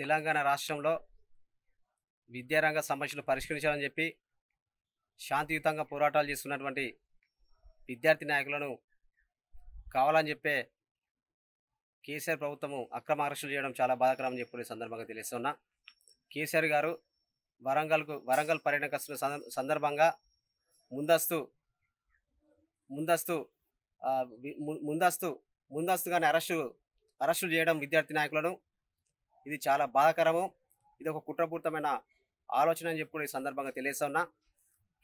తెలంగాణ రాష్ట్రంలో విద్యారంగ సమస్యలు పరిష్కరించాలని చెప్పి శాంతియుతంగా పోరాటాలు చేస్తున్నటువంటి విద్యార్థి నాయకులను కావాలని చెప్పే కేసీఆర్ ప్రభుత్వము అక్రమ ఆరక్షణ చేయడం చాలా బాధాకరం అని చెప్పిన సందర్భంగా తెలుస్తున్నా కేసీఆర్ గారు వరంగల్కు వరంగల్ పర్యటనకు వస్తున్న సందర్భంగా ముందస్తు ముందస్తు ముందస్తు ముందస్తుగానే అరెస్టు అరెస్టులు చేయడం విద్యార్థి నాయకులను ఇది చాలా బాధాకరము ఇది ఒక కుట్రపూరితమైన ఆలోచన అని చెప్పుకుని ఈ సందర్భంగా ఉన్నా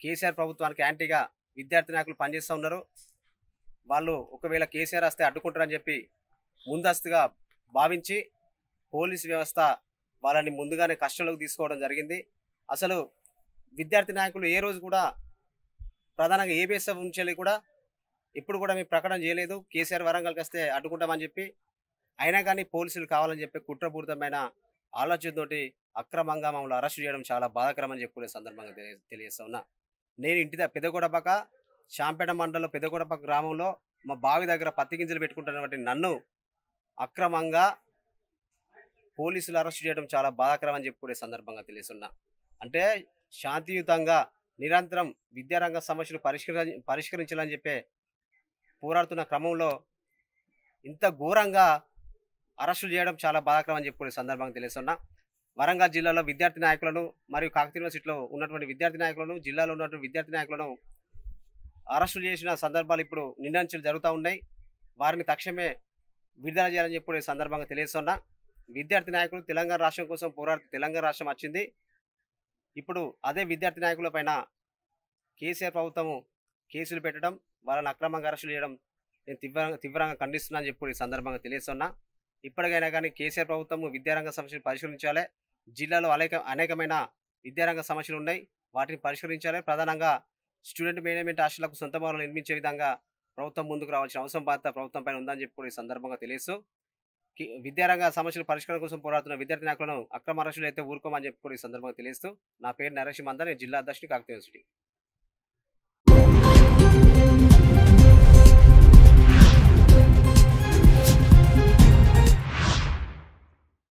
కేసీఆర్ ప్రభుత్వానికి యాంటీగా విద్యార్థి నాయకులు పనిచేస్తూ ఉన్నారు వాళ్ళు ఒకవేళ కేసీఆర్ వస్తే అడ్డుకుంటారని చెప్పి ముందస్తుగా భావించి పోలీస్ వ్యవస్థ వాళ్ళని ముందుగానే కష్టంలోకి తీసుకోవడం జరిగింది అసలు విద్యార్థి నాయకులు ఏ రోజు కూడా ప్రధానంగా ఏబీఎస్ఎఫ్ ఉంచేది కూడా ఇప్పుడు కూడా మేము ప్రకటన చేయలేదు కేసీఆర్ వరంగల్కి వస్తే అడ్డుకుంటామని చెప్పి అయినా కానీ పోలీసులు కావాలని చెప్పి కుట్రపూరితమైన ఆలోచనతోటి అక్రమంగా మమ్మల్ని అరెస్ట్ చేయడం చాలా బాధాకరమని చెప్పుకునే సందర్భంగా తెలియజేస్తా ఉన్నా నేను ఇంటి పెదగూడపక శాంపేట మండలం పెదగూడపక గ్రామంలో మా బావి దగ్గర పత్తి గింజలు పెట్టుకుంటున్నటువంటి నన్ను అక్రమంగా పోలీసులు అరెస్ట్ చేయడం చాలా బాధాకరం అని చెప్పుకునే సందర్భంగా తెలియస్తున్నా అంటే శాంతియుతంగా నిరంతరం విద్యారంగ సమస్యలు పరిష్కర పరిష్కరించాలని చెప్పే పోరాడుతున్న క్రమంలో ఇంత ఘోరంగా అరెస్టులు చేయడం చాలా బాధాకరం అని చెప్పుకునే సందర్భంగా తెలుస్తున్నా వరంగల్ జిల్లాలో విద్యార్థి నాయకులను మరియు కాకతీయ యూనివర్సిటీలో ఉన్నటువంటి విద్యార్థి నాయకులను జిల్లాలో ఉన్నటువంటి విద్యార్థి నాయకులను అరెస్టులు చేసిన సందర్భాలు ఇప్పుడు నిండంచులు జరుగుతూ ఉన్నాయి వారిని తక్షణమే విడుదల చేయాలని చెప్పి సందర్భంగా తెలియస్తున్నా విద్యార్థి నాయకులు తెలంగాణ రాష్ట్రం కోసం పోరాడుతూ తెలంగాణ రాష్ట్రం వచ్చింది ఇప్పుడు అదే విద్యార్థి నాయకుల పైన కేసీఆర్ ప్రభుత్వము కేసులు పెట్టడం వాళ్ళని అక్రమంగా అరెస్టులు చేయడం నేను తీవ్రంగా తీవ్రంగా ఖండిస్తున్నాను చెప్పి సందర్భంగా తెలియస్తున్నా ఇప్పటికైనా కానీ కేసీఆర్ ప్రభుత్వం విద్యారంగ సమస్యలు పరిశీలించాలి జిల్లాలో అనేక అనేకమైన విద్యారంగ సమస్యలు ఉన్నాయి వాటిని పరిష్కరించాలి ప్రధానంగా స్టూడెంట్ మేనేజ్మెంట్ హాస్టల్లకు సొంత భవనం నిర్మించే విధంగా ప్రభుత్వం ముందుకు రావాల్సిన అవసరం బాధ్యత ప్రభుత్వం పైన ఉందని చెప్పి కూడా ఈ సందర్భంగా తెలియదు విద్యారంగ సమస్యల పరిష్కారం కోసం పోరాడుతున్న విద్యార్థి నాయకులను అక్రమ రక్షణ అయితే ఊరుకోమని చెప్పి కూడా ఈ సందర్భంగా తెలియదు నా పేరు నరేష్ మందా జిల్లా అధ్యక్షుడి కాకతీయ యూనివర్సిటీ